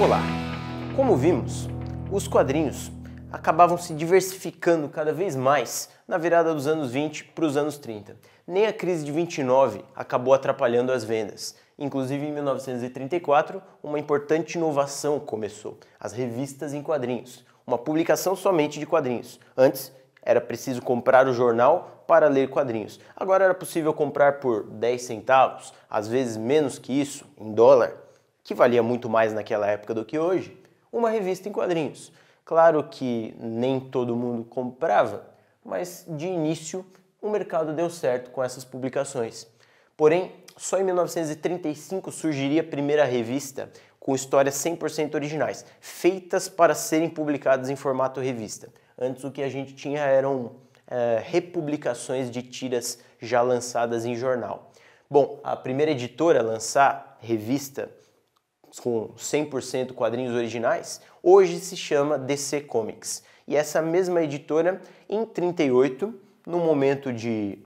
Olá! Como vimos, os quadrinhos acabavam se diversificando cada vez mais na virada dos anos 20 para os anos 30. Nem a crise de 29 acabou atrapalhando as vendas. Inclusive em 1934, uma importante inovação começou: as revistas em quadrinhos, uma publicação somente de quadrinhos. Antes era preciso comprar o jornal para ler quadrinhos. Agora era possível comprar por 10 centavos, às vezes menos que isso, em dólar que valia muito mais naquela época do que hoje, uma revista em quadrinhos. Claro que nem todo mundo comprava, mas de início o mercado deu certo com essas publicações. Porém, só em 1935 surgiria a primeira revista com histórias 100% originais, feitas para serem publicadas em formato revista. Antes o que a gente tinha eram é, republicações de tiras já lançadas em jornal. Bom, a primeira editora a lançar revista com 100% quadrinhos originais, hoje se chama DC Comics. E essa mesma editora, em 38, no momento de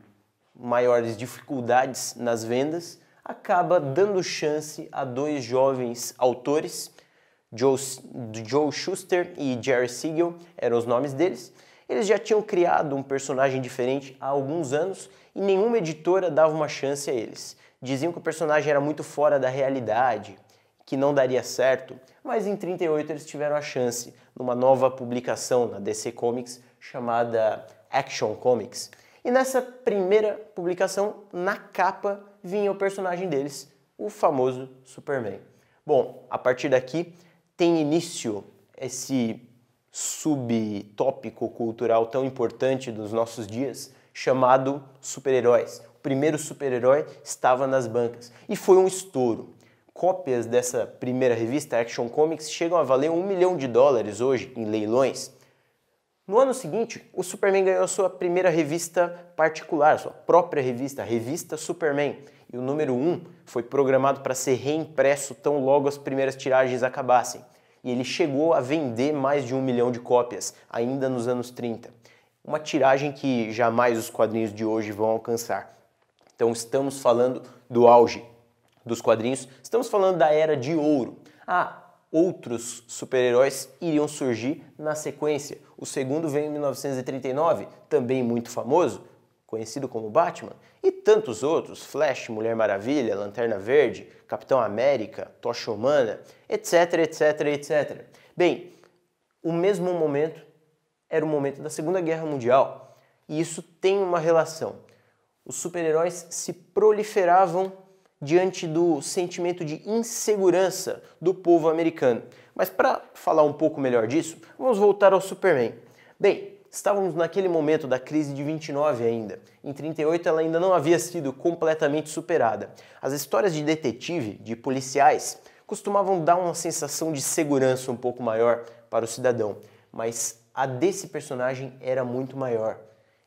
maiores dificuldades nas vendas, acaba dando chance a dois jovens autores, Joe, Joe Schuster e Jerry Siegel, eram os nomes deles. Eles já tinham criado um personagem diferente há alguns anos e nenhuma editora dava uma chance a eles. Diziam que o personagem era muito fora da realidade, que não daria certo, mas em 38 eles tiveram a chance numa nova publicação na DC Comics chamada Action Comics. E nessa primeira publicação, na capa, vinha o personagem deles, o famoso Superman. Bom, a partir daqui tem início esse subtópico cultural tão importante dos nossos dias, chamado super-heróis. O primeiro super-herói estava nas bancas e foi um estouro. Cópias dessa primeira revista, Action Comics, chegam a valer um milhão de dólares hoje em leilões. No ano seguinte, o Superman ganhou sua primeira revista particular, sua própria revista, a revista Superman. E o número 1 foi programado para ser reimpresso tão logo as primeiras tiragens acabassem. E ele chegou a vender mais de um milhão de cópias, ainda nos anos 30. Uma tiragem que jamais os quadrinhos de hoje vão alcançar. Então estamos falando do auge dos quadrinhos, estamos falando da Era de Ouro. Ah, outros super-heróis iriam surgir na sequência. O segundo vem em 1939, também muito famoso, conhecido como Batman, e tantos outros, Flash, Mulher Maravilha, Lanterna Verde, Capitão América, Tocha Humana, etc, etc, etc. Bem, o mesmo momento era o momento da Segunda Guerra Mundial, e isso tem uma relação. Os super-heróis se proliferavam diante do sentimento de insegurança do povo americano. Mas para falar um pouco melhor disso, vamos voltar ao Superman. Bem, estávamos naquele momento da crise de 29 ainda. Em 38 ela ainda não havia sido completamente superada. As histórias de detetive, de policiais, costumavam dar uma sensação de segurança um pouco maior para o cidadão, mas a desse personagem era muito maior.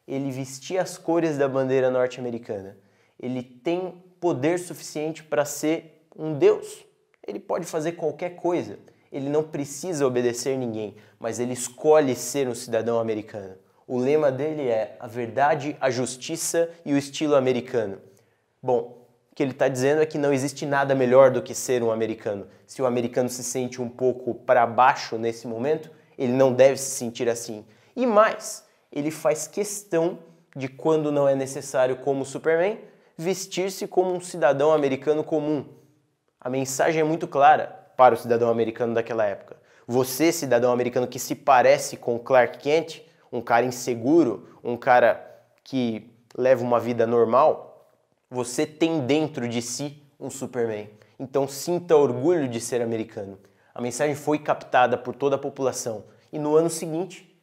Ele vestia as cores da bandeira norte-americana. Ele tem poder suficiente para ser um Deus. Ele pode fazer qualquer coisa. Ele não precisa obedecer ninguém, mas ele escolhe ser um cidadão americano. O lema dele é a verdade, a justiça e o estilo americano. Bom, o que ele está dizendo é que não existe nada melhor do que ser um americano. Se o americano se sente um pouco para baixo nesse momento, ele não deve se sentir assim. E mais, ele faz questão de quando não é necessário, como Superman, vestir-se como um cidadão americano comum. A mensagem é muito clara para o cidadão americano daquela época. Você, cidadão americano que se parece com Clark Kent, um cara inseguro, um cara que leva uma vida normal, você tem dentro de si um Superman. Então sinta orgulho de ser americano. A mensagem foi captada por toda a população. E no ano seguinte,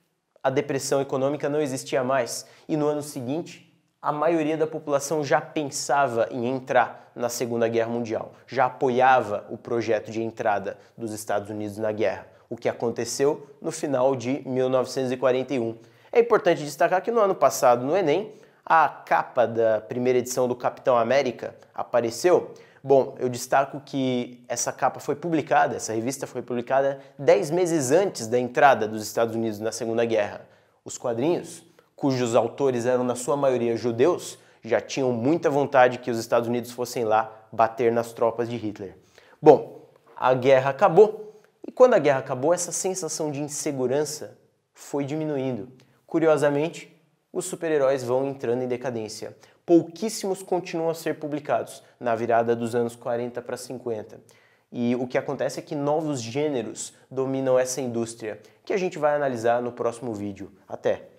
a depressão econômica não existia mais. E no ano seguinte, a maioria da população já pensava em entrar na Segunda Guerra Mundial, já apoiava o projeto de entrada dos Estados Unidos na guerra, o que aconteceu no final de 1941. É importante destacar que no ano passado, no Enem, a capa da primeira edição do Capitão América apareceu. Bom, eu destaco que essa capa foi publicada, essa revista foi publicada 10 meses antes da entrada dos Estados Unidos na Segunda Guerra. Os quadrinhos cujos autores eram na sua maioria judeus, já tinham muita vontade que os Estados Unidos fossem lá bater nas tropas de Hitler. Bom, a guerra acabou, e quando a guerra acabou, essa sensação de insegurança foi diminuindo. Curiosamente, os super-heróis vão entrando em decadência. Pouquíssimos continuam a ser publicados na virada dos anos 40 para 50. E o que acontece é que novos gêneros dominam essa indústria, que a gente vai analisar no próximo vídeo. Até!